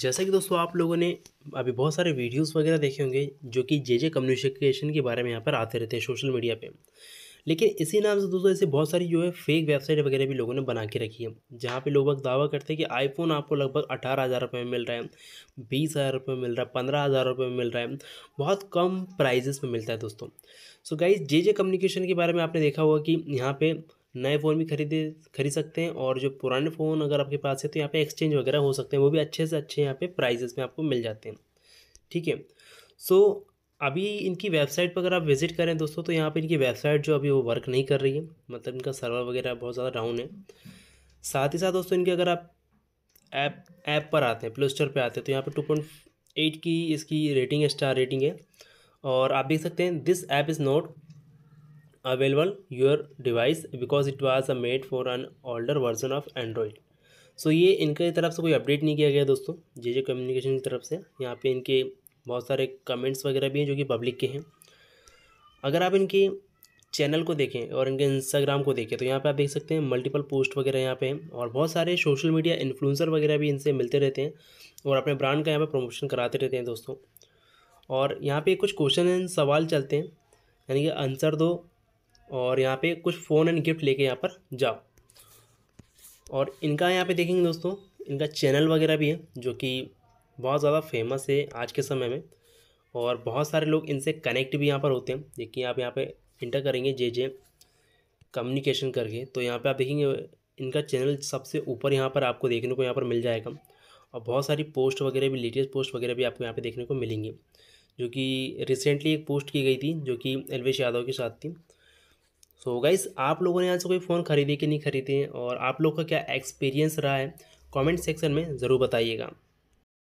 जैसा कि दोस्तों आप लोगों ने अभी बहुत सारे वीडियोस वगैरह देखे होंगे जो कि जे जे कम्युनिकेशन के बारे में यहाँ पर आते रहते हैं सोशल मीडिया पे लेकिन इसी नाम से दोस्तों ऐसे बहुत सारी जो है फेक वेबसाइट वगैरह भी लोगों ने बना के रखी है जहाँ पे लोग दावा करते हैं कि आईफोन आपको लगभग अठारह हज़ार रुपये में मिल रहा है बीस हज़ार रुपये में मिल रहा है पंद्रह हज़ार रुपये में मिल रहा है बहुत कम प्राइजेस में मिलता है दोस्तों सो गाइज जे जे कम्युनिकेशन के बारे में आपने देखा होगा कि यहाँ पर नए फ़ोन भी खरीदे खरीद सकते हैं और जो पुराने फ़ोन अगर आपके पास है तो यहाँ पे एक्सचेंज वगैरह हो सकते हैं वो भी अच्छे से अच्छे यहाँ पे प्राइजेस में आपको मिल जाते हैं ठीक है सो अभी इनकी वेबसाइट पर अगर आप विजिट करें दोस्तों तो यहाँ पर इनकी वेबसाइट जो अभी वो वर्क नहीं कर रही है मतलब इनका सर्वर वगैरह बहुत ज़्यादा डाउन है साथ ही साथ दोस्तों इनके अगर आप ऐप ऐप पर आते हैं प्ले स्टोर पर आते हैं तो यहाँ पर टू पॉइंट एट की इसकी रेटिंग है स्टार रेटिंग है और आप देख सकते हैं this app is not available your device because it was made for an older version of Android. So so, ये इनके तरफ से कोई अपडेट नहीं किया गया दोस्तों जे जे कम्युनिकेशन की तरफ से यहाँ पे इनके बहुत सारे कमेंट्स वगैरह भी हैं जो कि पब्लिक के हैं अगर आप इनके चैनल को देखें और इनके इंस्टाग्राम को देखें तो यहाँ पे आप देख सकते हैं मल्टीपल पोस्ट वगैरह यहाँ पे हैं और बहुत सारे सोशल मीडिया इन्फ्लुएंसर वगैरह भी इनसे मिलते रहते हैं और अपने ब्रांड का यहाँ पे प्रमोशन कराते रहते हैं दोस्तों और यहाँ पे कुछ क्वेश्चन एंड सवाल चलते हैं यानी कि आंसर दो और यहाँ पे कुछ फ़ोन एंड गिफ्ट लेके यहाँ पर जाओ और इनका यहाँ पे देखेंगे दोस्तों इनका चैनल वगैरह भी है जो कि बहुत ज़्यादा फेमस है आज के समय में और बहुत सारे लोग इनसे कनेक्ट भी यहाँ पर होते हैं देखिए आप यहाँ पे इंटर करेंगे जे जे कम्युनिकेशन करके तो यहाँ पे आप देखेंगे इनका चैनल सबसे ऊपर यहाँ पर आपको देखने को यहाँ पर मिल जाएगा और बहुत सारी पोस्ट वगैरह भी लेटेस्ट पोस्ट वगैरह भी आपको यहाँ पे देखने को मिलेंगी जो कि रिसेंटली एक पोस्ट की गई थी जो कि एलवेश यादव के साथ थी सो so गाइस आप लोगों ने यहाँ से कोई फ़ोन ख़रीदे कि नहीं ख़रीदे और आप लोग का क्या एक्सपीरियंस रहा है कमेंट सेक्शन में ज़रूर बताइएगा